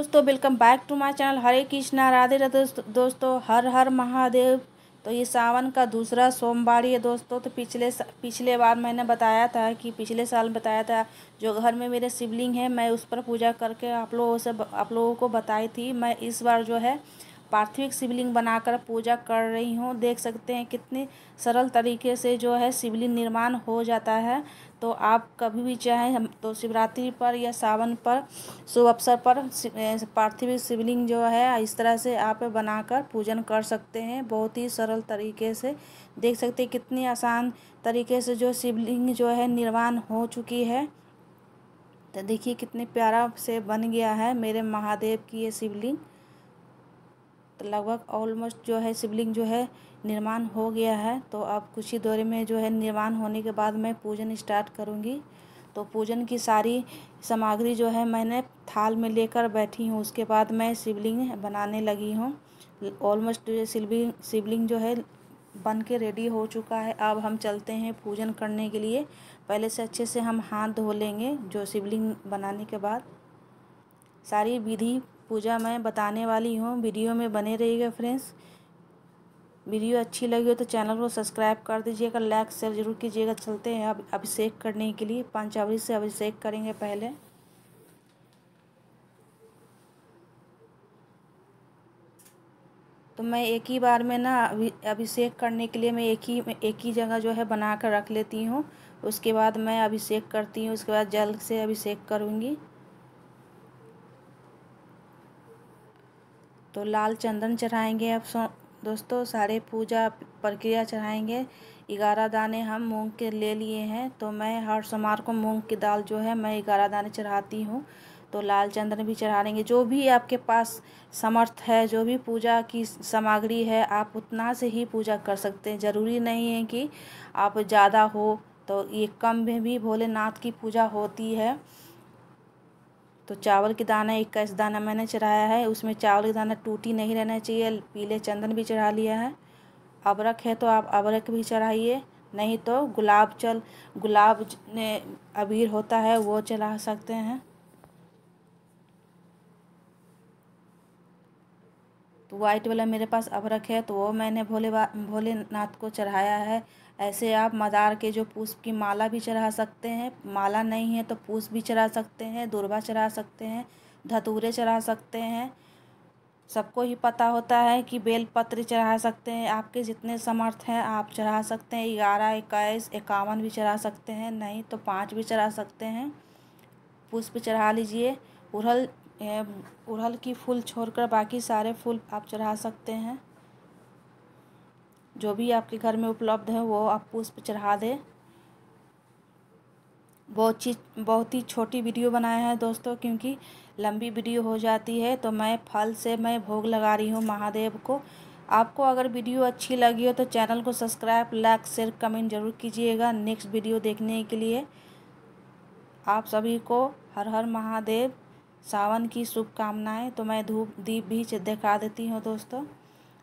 दोस्तों welcome back to my channel Hare Krishna Radhe Radhe दोस्तों हर हर महादेव तो ये सावन का दूसरा सोमवार है दोस्तों तो पिछले पिछले बार मैंने बताया था कि पिछले साल बताया था जो घर में मेरे शिवलिंग है मैं उस पर पूजा करके आप लोगों से आप लोगों को बताई थी मैं इस बार जो है पार्थिविक शिवलिंग बनाकर पूजा कर रही हूँ देख सकते हैं कितने सरल तरीके से जो है शिवलिंग निर्माण हो जाता है तो आप कभी भी चाहें तो शिवरात्रि पर या सावन पर शुभ अवसर पर पार्थिविक शिवलिंग जो है इस तरह से आप बनाकर पूजन कर सकते हैं बहुत ही सरल तरीके से देख सकते हैं कितनी आसान तरीके से जो शिवलिंग जो है निर्माण हो चुकी है तो देखिए कितने प्यारा से बन गया है मेरे महादेव की ये शिवलिंग लगभग ऑलमोस्ट जो है शिवलिंग जो है निर्माण हो गया है तो अब कुछ ही दौरे में जो है निर्माण होने के बाद मैं पूजन स्टार्ट करूँगी तो पूजन की सारी सामग्री जो है मैंने थाल में लेकर बैठी हूँ उसके बाद मैं शिवलिंग बनाने लगी हूँ ऑलमोस्ट शिवलिंग शिवलिंग जो है बन के रेडी हो चुका है अब हम चलते हैं पूजन करने के लिए पहले से अच्छे से हम हाथ धो लेंगे जो शिवलिंग बनाने के बाद सारी विधि पूजा मैं बताने वाली हूँ वीडियो में बने रहिएगा फ्रेंड्स वीडियो अच्छी लगी हो तो चैनल को सब्सक्राइब कर दीजिएगा लाइक शेयर जरूर कीजिएगा चलते हैं अब अभिषेक करने के लिए पंचावरी से अभिषेक करेंगे पहले तो मैं एक ही बार में ना अभी अभिषेक करने के लिए मैं एक ही एक ही जगह जो है बना कर रख लेती हूँ उसके बाद मैं अभिषेक करती हूँ उसके बाद जल से अभिषेक करूँगी तो लाल चंदन चढ़ाएंगे अब सो दोस्तों सारे पूजा प्रक्रिया चढ़ाएंगे ग्यारह दाने हम मूंग के ले लिए हैं तो मैं हर सोमवार को मूंग की दाल जो है मैं ग्यारह दाने चढ़ाती हूँ तो लाल चंदन भी चढ़ा लेंगे जो भी आपके पास समर्थ है जो भी पूजा की सामग्री है आप उतना से ही पूजा कर सकते हैं ज़रूरी नहीं है कि आप ज़्यादा हो तो ये कम में भी भोलेनाथ की पूजा होती है तो चावल के दाना इक्कीस दाना मैंने चढ़ाया है उसमें चावल के दाना टूटी नहीं रहना चाहिए पीले चंदन भी चढ़ा लिया है अबरक है तो आप अबरक भी चढ़ाइए नहीं तो गुलाब चल गुलाब ने अबीर होता है वो चला सकते हैं तो वाइट वाला मेरे पास अभरक है तो वो मैंने भोले भोलेनाथ को चढ़ाया है ऐसे आप मदार के जो पुष्प की माला भी चढ़ा सकते हैं माला नहीं है तो पुष्प भी चढ़ा सकते हैं दुर्वा चढ़ा सकते हैं धतूरे चढ़ा सकते हैं सबको ही पता होता है कि बेलपत्र चढ़ा सकते हैं आपके जितने समर्थ हैं आप चढ़ा सकते हैं ग्यारह इक्कीस इक्यावन भी चढ़ा सकते हैं नहीं तो पाँच भी चढ़ा सकते हैं पुष्प चढ़ा लीजिए उड़हल उड़हल की फूल छोड़कर बाकी सारे फूल आप चढ़ा सकते हैं जो भी आपके घर में उपलब्ध है वो आप पुष्प चढ़ा दें बहुत चीज बहुत ही छोटी वीडियो बनाया है दोस्तों क्योंकि लंबी वीडियो हो जाती है तो मैं फल से मैं भोग लगा रही हूँ महादेव को आपको अगर वीडियो अच्छी लगी हो तो चैनल को सब्सक्राइब लाइक शेयर कमेंट जरूर कीजिएगा नेक्स्ट वीडियो देखने के लिए आप सभी को हर हर महादेव सावन की शुभकामनाएँ तो मैं धूप दीप भी दिखा देती हूँ दोस्तों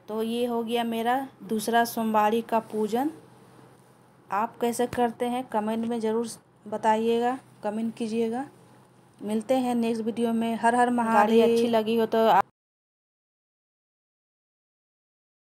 तो ये हो गया मेरा दूसरा सोमवारी का पूजन आप कैसे करते हैं कमेंट में ज़रूर बताइएगा कमेंट कीजिएगा मिलते हैं नेक्स्ट वीडियो में हर हर महारी अच्छी लगी हो तो